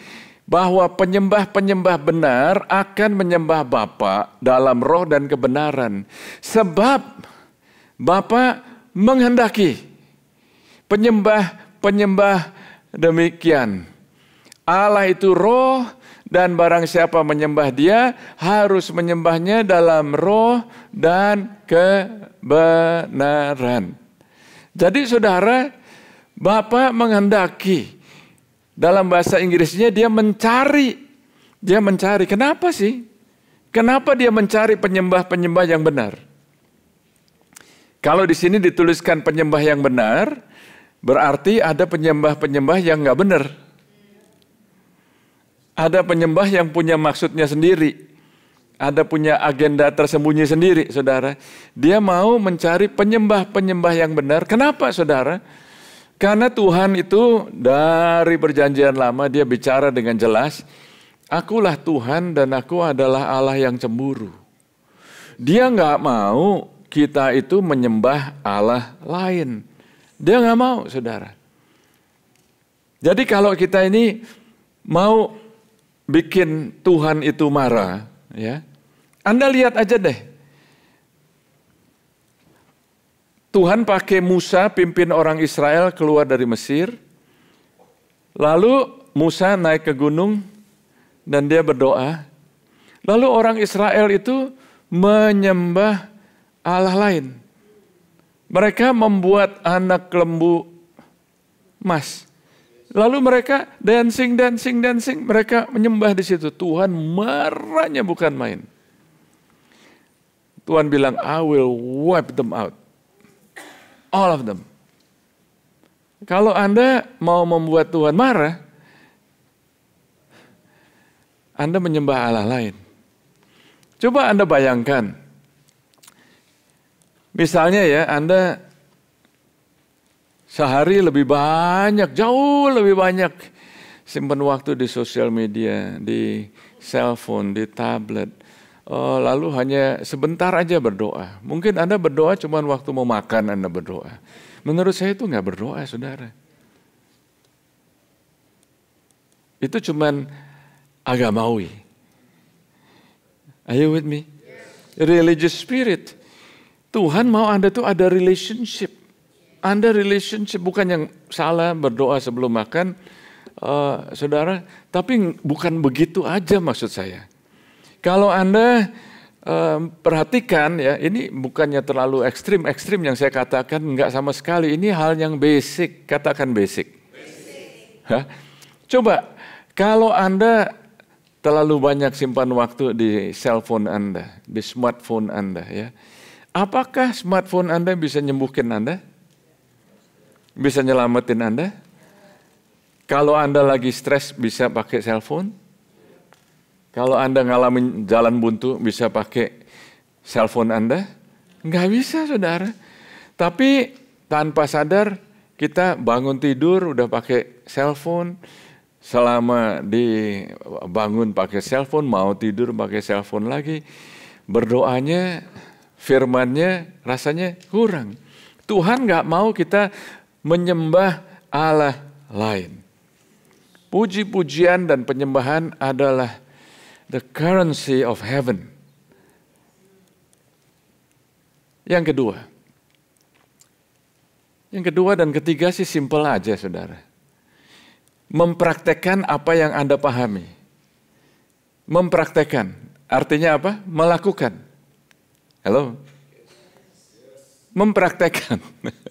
S1: bahwa penyembah-penyembah benar akan menyembah Bapa dalam roh dan kebenaran. Sebab Bapa menghendaki penyembah-penyembah demikian. Allah itu roh dan barang siapa menyembah dia harus menyembahnya dalam roh dan kebenaran. Jadi saudara, Bapak menghendaki dalam bahasa Inggrisnya dia mencari. Dia mencari. Kenapa sih? Kenapa dia mencari penyembah-penyembah yang benar? Kalau di sini dituliskan penyembah yang benar, berarti ada penyembah-penyembah yang nggak benar. Ada penyembah yang punya maksudnya sendiri. Ada punya agenda tersembunyi sendiri, saudara. Dia mau mencari penyembah-penyembah yang benar. Kenapa, saudara? Karena Tuhan itu dari perjanjian lama dia bicara dengan jelas, akulah Tuhan dan aku adalah Allah yang cemburu. Dia nggak mau kita itu menyembah Allah lain. Dia nggak mau, saudara. Jadi kalau kita ini mau bikin Tuhan itu marah, ya. Anda lihat aja deh. Tuhan pakai Musa pimpin orang Israel keluar dari Mesir. Lalu Musa naik ke gunung dan dia berdoa. Lalu orang Israel itu menyembah Allah lain. Mereka membuat anak lembu emas. Lalu mereka dancing, dancing, dancing. Mereka menyembah di situ. Tuhan marahnya bukan main. Tuhan bilang, I will wipe them out. All of them. Kalau Anda mau membuat Tuhan marah, Anda menyembah Allah lain. Coba Anda bayangkan, misalnya ya, Anda Sehari lebih banyak, jauh lebih banyak simpan waktu di sosial media, di cellphone, di tablet. Oh, lalu hanya sebentar aja berdoa. Mungkin Anda berdoa cuma waktu mau makan Anda berdoa. Menurut saya itu nggak berdoa, saudara. Itu cuman agamawi. Are you with me? Religious spirit. Tuhan mau Anda tuh ada relationship. Anda relationship bukan yang salah berdoa sebelum makan, uh, saudara. Tapi bukan begitu aja maksud saya. Kalau Anda uh, perhatikan ya, ini bukannya terlalu ekstrim. Ekstrim yang saya katakan nggak sama sekali. Ini hal yang basic. Katakan basic. basic. Hah? Coba kalau Anda terlalu banyak simpan waktu di phone Anda, di smartphone Anda ya. Apakah smartphone Anda bisa nyembuhkan Anda? bisa nyelamatin Anda. Kalau Anda lagi stres bisa pakai cellphone. Kalau Anda ngalamin jalan buntu bisa pakai cellphone Anda. Nggak bisa saudara. Tapi tanpa sadar kita bangun tidur udah pakai cellphone. Selama dibangun pakai cellphone, mau tidur pakai cellphone lagi. Berdoanya, firmannya rasanya kurang. Tuhan nggak mau kita menyembah Allah lain. Puji-pujian dan penyembahan adalah the currency of heaven. Yang kedua, yang kedua dan ketiga sih simpel aja saudara. Mempraktekan apa yang Anda pahami. Mempraktekan, artinya apa? Melakukan. Halo? Mempraktekan.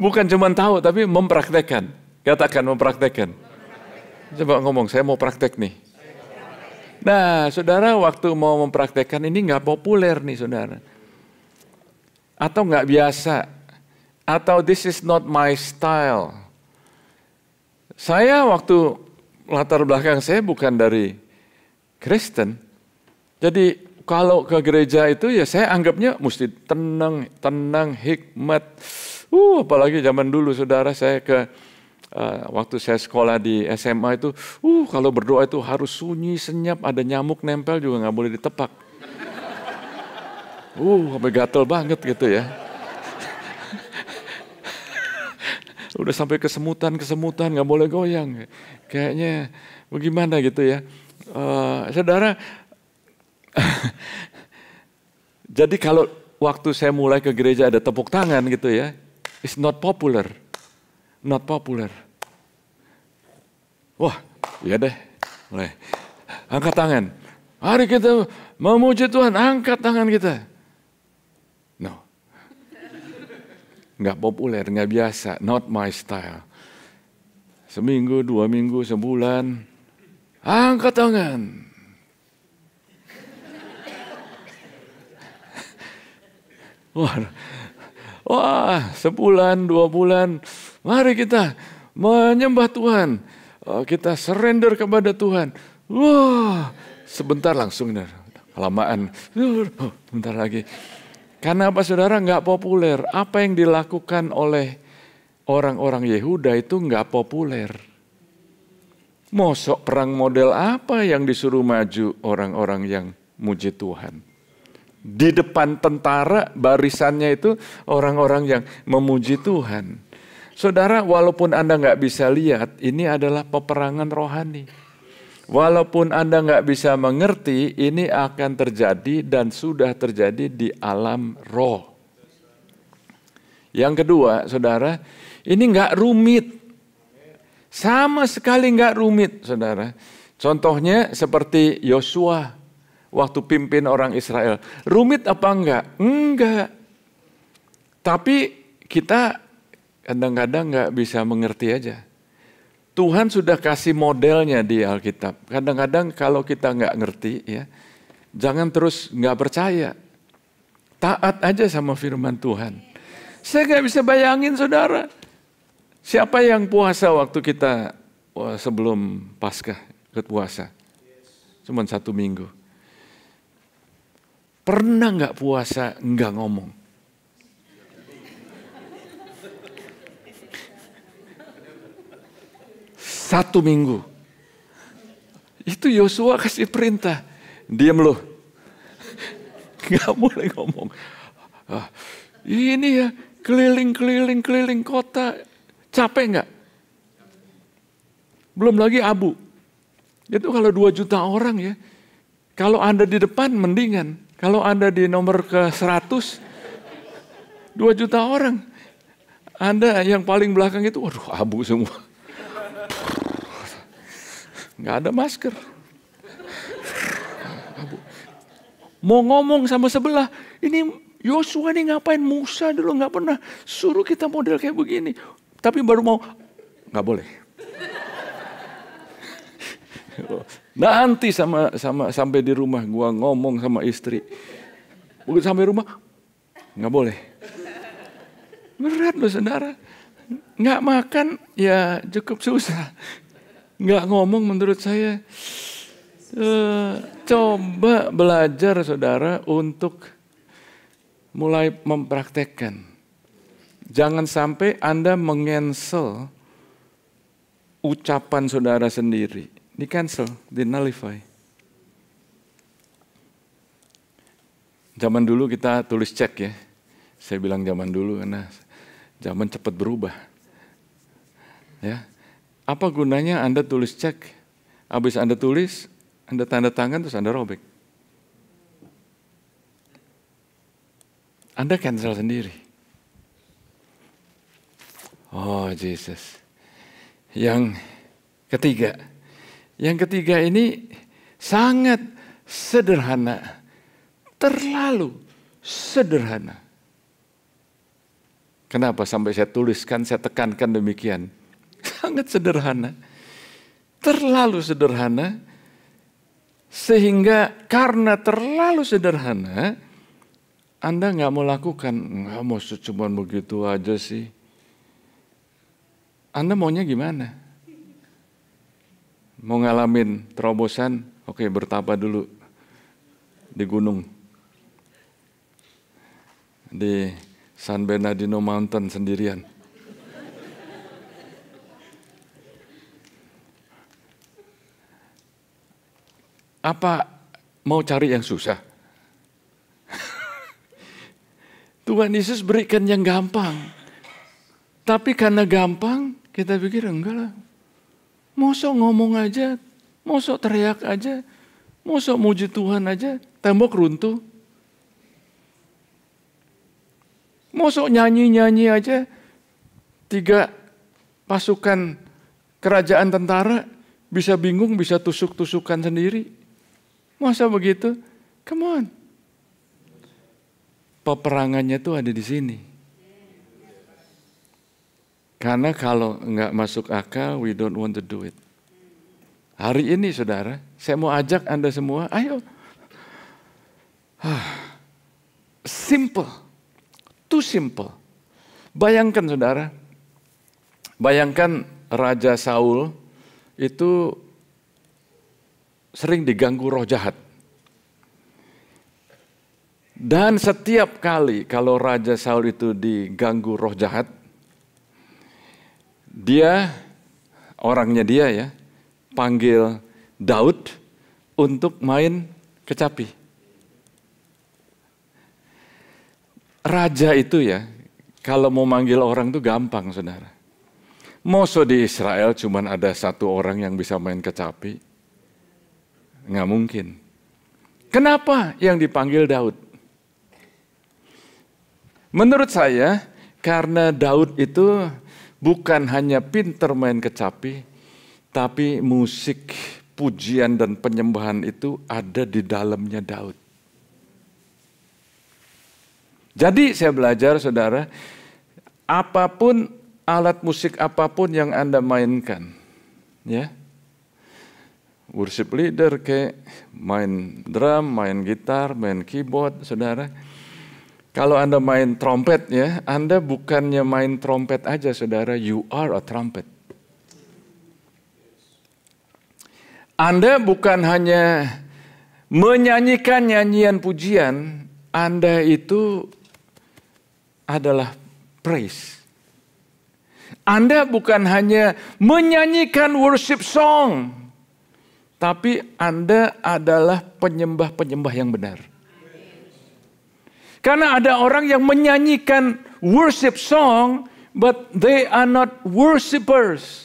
S1: Bukan cuma tahu, tapi mempraktekkan. Katakan mempraktekkan. Coba ngomong, saya mau praktek nih. Nah, saudara waktu mau mempraktekkan ini nggak populer nih saudara. Atau nggak biasa. Atau this is not my style. Saya waktu latar belakang saya bukan dari Kristen. Jadi kalau ke gereja itu ya saya anggapnya mesti tenang, tenang, hikmat, Uh, apalagi zaman dulu saudara saya ke uh, waktu saya sekolah di SMA itu, uh kalau berdoa itu harus sunyi senyap, ada nyamuk nempel juga nggak boleh ditepak. Uh, sampai gatel banget gitu ya. Udah sampai kesemutan kesemutan nggak boleh goyang. Kayaknya bagaimana gitu ya. Uh, saudara, jadi kalau waktu saya mulai ke gereja ada tepuk tangan gitu ya. It's not popular. Not popular. Wah, iya deh. Mulai. Angkat tangan. Mari kita memuji Tuhan, angkat tangan kita. No. Nggak populer, nggak biasa. Not my style. Seminggu, dua minggu, sebulan. Angkat tangan. Wah, Wah, sebulan, dua bulan, mari kita menyembah Tuhan. Eh, kita surrender kepada Tuhan. Wah, sebentar langsung kelamaan. sebentar oh, lagi. Karena apa saudara nggak populer. Apa yang dilakukan oleh orang-orang Yehuda itu nggak populer. Mosok perang model apa yang disuruh maju orang-orang yang muji Tuhan? Di depan tentara barisannya itu orang-orang yang memuji Tuhan. Saudara, walaupun Anda nggak bisa lihat, ini adalah peperangan rohani. Walaupun Anda nggak bisa mengerti, ini akan terjadi dan sudah terjadi di alam roh. Yang kedua, saudara, ini nggak rumit. Sama sekali nggak rumit, saudara. Contohnya seperti Yosua waktu pimpin orang Israel. Rumit apa enggak? Enggak. Tapi kita kadang-kadang enggak bisa mengerti aja. Tuhan sudah kasih modelnya di Alkitab. Kadang-kadang kalau kita enggak ngerti ya, jangan terus enggak percaya. Taat aja sama firman Tuhan. Saya nggak bisa bayangin saudara. Siapa yang puasa waktu kita sebelum Paskah ikut puasa? Cuman satu minggu. Pernah nggak puasa nggak ngomong? Satu minggu. Itu Yosua kasih perintah. Diam loh. Nggak boleh ngomong. Ah, ini ya keliling-keliling keliling kota. Capek nggak? Belum lagi abu. Itu kalau dua juta orang ya. Kalau Anda di depan mendingan. Kalau Anda di nomor ke-100, 2 juta orang. Anda yang paling belakang itu, waduh abu semua. Nggak ada masker. Abu. Mau ngomong sama sebelah, ini Yosua nih ngapain Musa dulu nggak pernah suruh kita model kayak begini. Tapi baru mau, nggak boleh. Nanti sama sama sampai di rumah gua ngomong sama istri. Mungkin sampai rumah nggak boleh. Berat loh saudara. Nggak makan ya cukup susah. Nggak ngomong menurut saya. Eh, coba belajar saudara untuk mulai mempraktekkan. Jangan sampai Anda mengensel ucapan saudara sendiri di cancel, di nullify. Zaman dulu kita tulis cek ya. Saya bilang zaman dulu karena zaman cepat berubah. Ya. Apa gunanya Anda tulis cek? Habis Anda tulis, Anda tanda tangan terus Anda robek. Anda cancel sendiri. Oh Jesus. Yang ketiga, yang ketiga ini sangat sederhana. Terlalu sederhana. Kenapa sampai saya tuliskan, saya tekankan demikian? Sangat sederhana. Terlalu sederhana sehingga karena terlalu sederhana, Anda nggak mau lakukan, nggak mau cuma begitu aja sih. Anda maunya gimana? mau ngalamin terobosan, oke okay, bertapa dulu di gunung. Di San Bernardino Mountain sendirian. Apa mau cari yang susah? Tuhan Yesus berikan yang gampang. Tapi karena gampang, kita pikir enggak lah, Mosok ngomong aja, mosok teriak aja, mosok muji Tuhan aja, tembok runtuh. Mosok nyanyi-nyanyi aja, tiga pasukan kerajaan tentara bisa bingung, bisa tusuk-tusukan sendiri. Masa begitu? Come on. Peperangannya tuh ada di sini. Karena kalau nggak masuk akal, we don't want to do it. Hari ini saudara, saya mau ajak Anda semua, ayo. Ah, simple. Too simple. Bayangkan saudara, bayangkan Raja Saul itu sering diganggu roh jahat. Dan setiap kali kalau Raja Saul itu diganggu roh jahat, dia orangnya dia ya panggil Daud untuk main kecapi. Raja itu ya, kalau mau manggil orang tuh gampang saudara. Moso di Israel cuman ada satu orang yang bisa main kecapi. Nggak mungkin. Kenapa yang dipanggil Daud? Menurut saya, karena Daud itu bukan hanya pinter main kecapi, tapi musik, pujian dan penyembahan itu ada di dalamnya Daud. Jadi saya belajar saudara, apapun alat musik apapun yang Anda mainkan, ya. Worship leader kayak main drum, main gitar, main keyboard, saudara kalau Anda main trompet ya, Anda bukannya main trompet aja saudara, you are a trumpet. Anda bukan hanya menyanyikan nyanyian pujian, Anda itu adalah praise. Anda bukan hanya menyanyikan worship song, tapi Anda adalah penyembah-penyembah yang benar. Karena ada orang yang menyanyikan worship song, but they are not worshipers.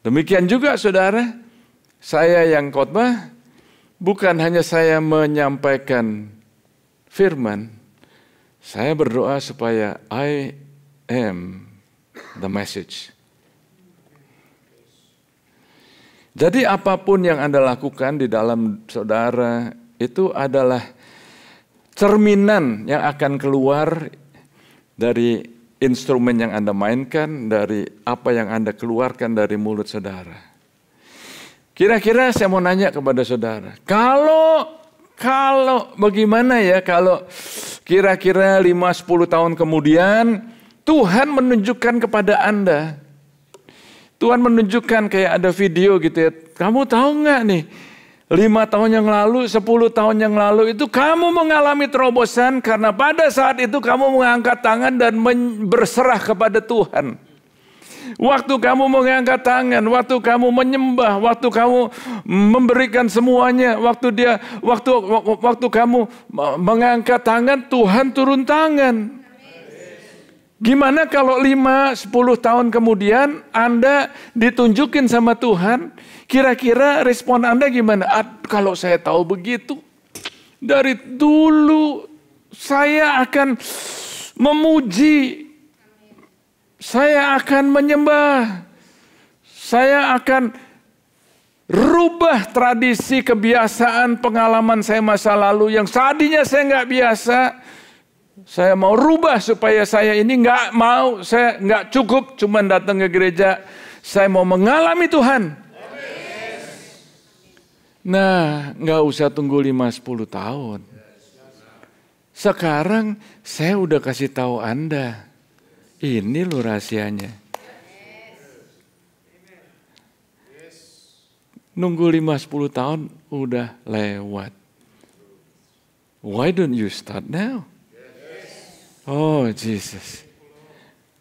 S1: Demikian juga saudara, saya yang khotbah, bukan hanya saya menyampaikan firman, saya berdoa supaya I am the message. Jadi apapun yang Anda lakukan di dalam saudara itu adalah cerminan yang akan keluar dari instrumen yang Anda mainkan, dari apa yang Anda keluarkan dari mulut saudara. Kira-kira saya mau nanya kepada saudara, kalau kalau bagaimana ya kalau kira-kira 5-10 tahun kemudian Tuhan menunjukkan kepada Anda Tuhan menunjukkan kayak ada video gitu ya. Kamu tahu nggak nih Lima tahun yang lalu, sepuluh tahun yang lalu itu kamu mengalami terobosan karena pada saat itu kamu mengangkat tangan dan berserah kepada Tuhan. Waktu kamu mengangkat tangan, waktu kamu menyembah, waktu kamu memberikan semuanya, waktu dia, waktu waktu kamu mengangkat tangan, Tuhan turun tangan. Gimana kalau lima sepuluh tahun kemudian Anda ditunjukin sama Tuhan, kira-kira respon Anda gimana? Ad, kalau saya tahu begitu, dari dulu saya akan memuji, saya akan menyembah, saya akan rubah tradisi, kebiasaan, pengalaman saya masa lalu yang tadinya saya nggak biasa, saya mau rubah supaya saya ini nggak mau, saya nggak cukup cuman datang ke gereja. Saya mau mengalami Tuhan. Nah, nggak usah tunggu 5-10 tahun. Sekarang saya udah kasih tahu Anda. Ini loh rahasianya. Nunggu 5-10 tahun udah lewat. Why don't you start now? Oh, Jesus.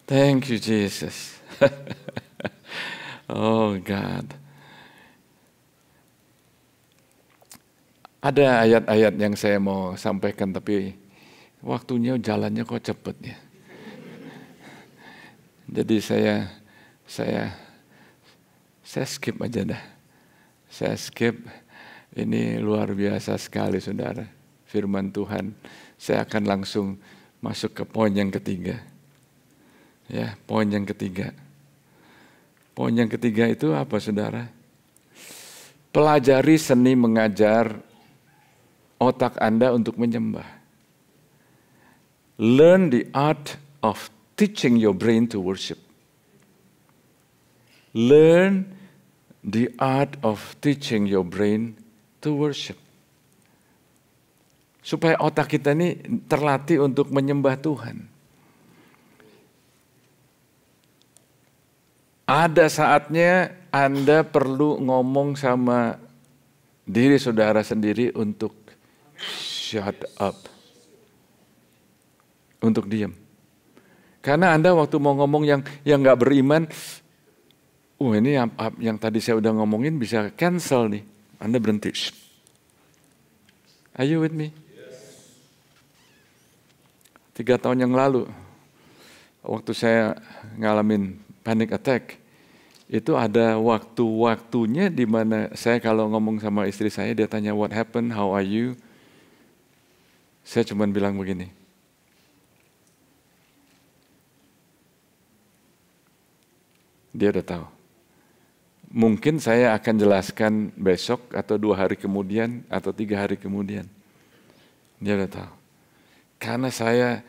S1: Thank you, Jesus. oh, God. Ada ayat-ayat yang saya mau sampaikan, tapi waktunya jalannya kok cepet ya. Jadi saya saya saya skip aja dah. Saya skip. Ini luar biasa sekali saudara. Firman Tuhan. Saya akan langsung masuk ke poin yang ketiga. Ya, poin yang ketiga. Poin yang ketiga itu apa saudara? Pelajari seni mengajar otak Anda untuk menyembah. Learn the art of teaching your brain to worship. Learn the art of teaching your brain to worship supaya otak kita ini terlatih untuk menyembah Tuhan. Ada saatnya Anda perlu ngomong sama diri saudara sendiri untuk shut up. Untuk diam. Karena Anda waktu mau ngomong yang yang nggak beriman, uh ini yang, yang tadi saya udah ngomongin bisa cancel nih. Anda berhenti. Are you with me? tiga tahun yang lalu waktu saya ngalamin panic attack itu ada waktu-waktunya di mana saya kalau ngomong sama istri saya dia tanya what happened how are you saya cuma bilang begini dia udah tahu mungkin saya akan jelaskan besok atau dua hari kemudian atau tiga hari kemudian dia udah tahu karena saya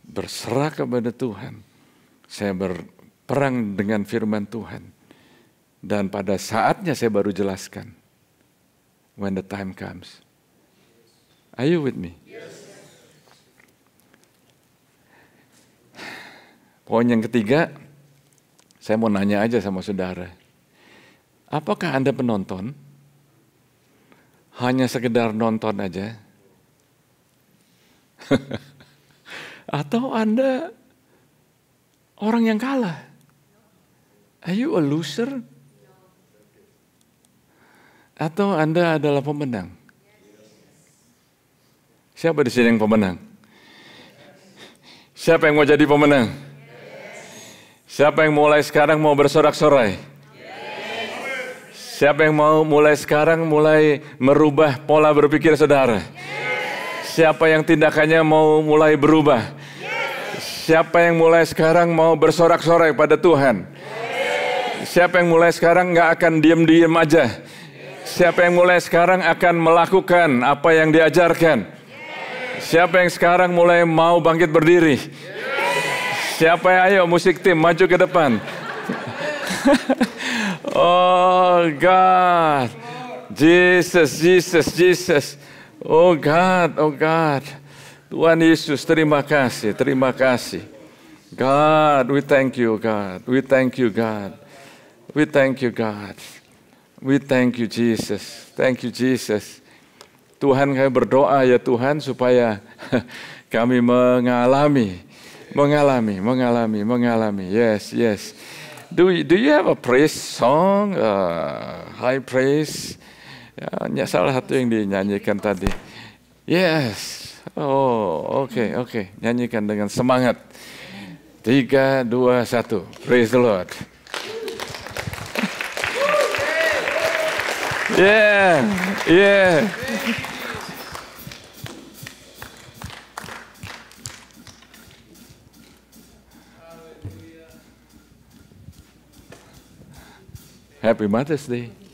S1: berserah kepada Tuhan, saya berperang dengan firman Tuhan. Dan pada saatnya saya baru jelaskan. When the time comes. Are you with me? Yes. Poin yang ketiga, saya mau nanya aja sama saudara. Apakah Anda penonton? Hanya sekedar nonton aja? Atau Anda orang yang kalah? Are you a loser? Atau Anda adalah pemenang? Siapa di sini yang pemenang? Siapa yang mau jadi pemenang? Siapa yang mulai sekarang mau bersorak-sorai? Siapa yang mau mulai sekarang mulai merubah pola berpikir saudara? Siapa yang tindakannya mau mulai berubah? Siapa yang mulai sekarang mau bersorak-sorai pada Tuhan? Siapa yang mulai sekarang nggak akan diem-diem aja? Siapa yang mulai sekarang akan melakukan apa yang diajarkan? Siapa yang sekarang mulai mau bangkit berdiri? Siapa yang ayo musik tim maju ke depan? oh God, Jesus, Jesus, Jesus. Oh God, oh God. Tuhan Yesus, terima kasih, terima kasih. God, we thank you, God. We thank you, God. We thank you, God. We thank you, Jesus. Thank you, Jesus. Tuhan kami berdoa ya Tuhan supaya kami mengalami, mengalami, mengalami, mengalami. Yes, yes. Do you, do you have a praise song, uh, high praise? Ya, ya, salah satu yang dinyanyikan tadi. Yes. Oh, oke, okay, oke. Okay. Nyanyikan dengan semangat. Tiga, dua, satu. Praise the Lord. Yeah, yeah. Happy Mother's Day.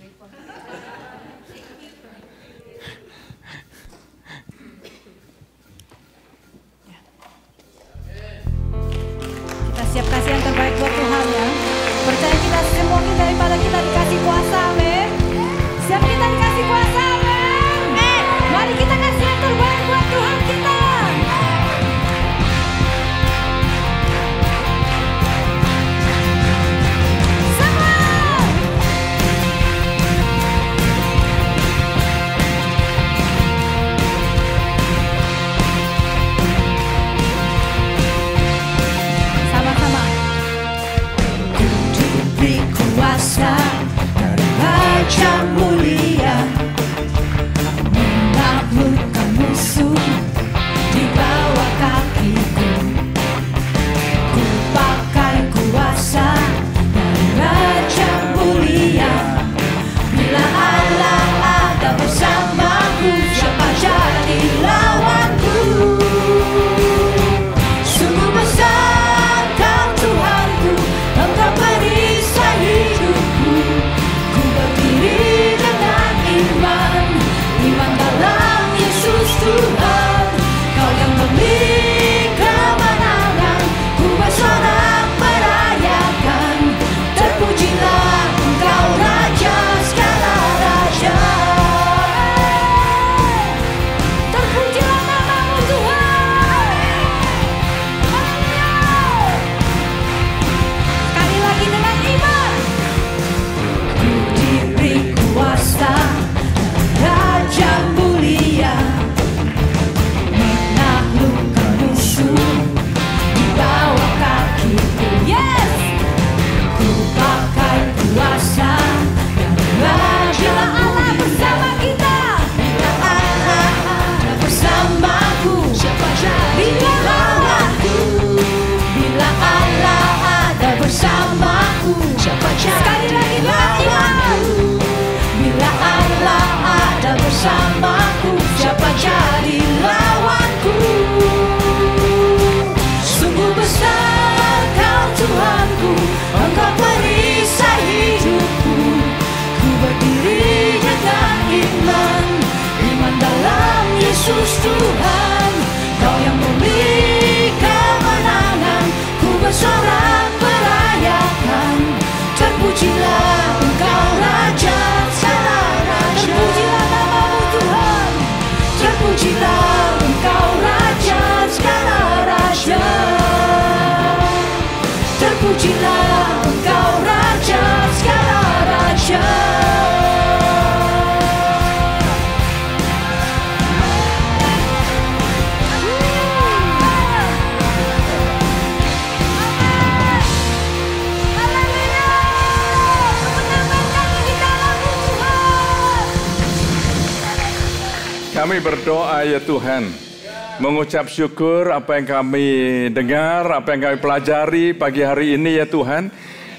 S1: mengucap syukur apa yang kami dengar, apa yang kami pelajari pagi hari ini ya Tuhan.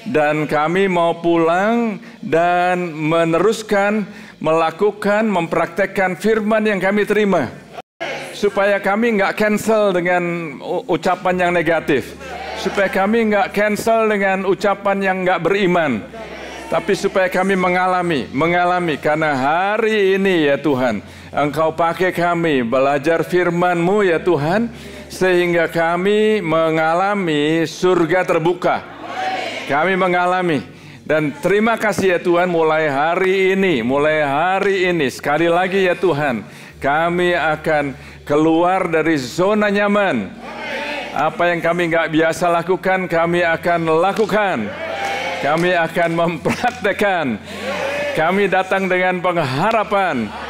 S1: Dan kami mau pulang dan meneruskan melakukan, mempraktekkan firman yang kami terima. Supaya kami nggak cancel dengan ucapan yang negatif. Supaya kami nggak cancel dengan ucapan yang nggak beriman. Tapi supaya kami mengalami, mengalami. Karena hari ini ya Tuhan, Engkau pakai kami belajar firman-Mu ya Tuhan, sehingga kami mengalami surga terbuka. Kami mengalami. Dan terima kasih ya Tuhan mulai hari ini, mulai hari ini sekali lagi ya Tuhan, kami akan keluar dari zona nyaman. Apa yang kami nggak biasa lakukan, kami akan lakukan. Kami akan mempraktekan. Kami datang dengan pengharapan.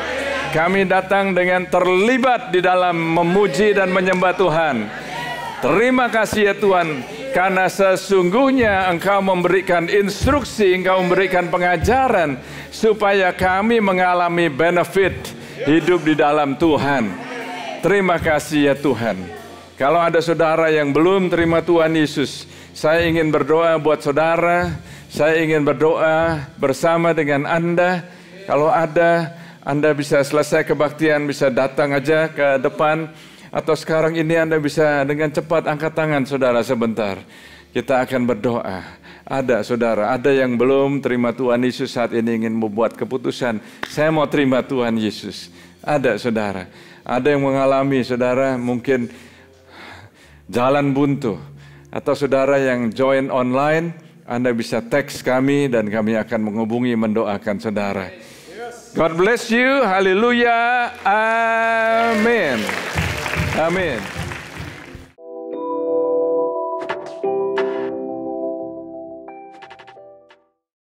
S1: Kami datang dengan terlibat di dalam memuji dan menyembah Tuhan. Terima kasih ya Tuhan, karena sesungguhnya Engkau memberikan instruksi, Engkau memberikan pengajaran, supaya kami mengalami benefit hidup di dalam Tuhan. Terima kasih ya Tuhan. Kalau ada saudara yang belum terima Tuhan Yesus, saya ingin berdoa buat saudara, saya ingin berdoa bersama dengan Anda. Kalau ada anda bisa selesai kebaktian, bisa datang aja ke depan. Atau sekarang ini Anda bisa dengan cepat angkat tangan saudara sebentar. Kita akan berdoa. Ada saudara, ada yang belum terima Tuhan Yesus saat ini ingin membuat keputusan. Saya mau terima Tuhan Yesus. Ada saudara. Ada yang mengalami saudara mungkin jalan buntu. Atau saudara yang join online, Anda bisa teks kami dan kami akan menghubungi mendoakan saudara. God bless you. Hallelujah. Amen. Amen.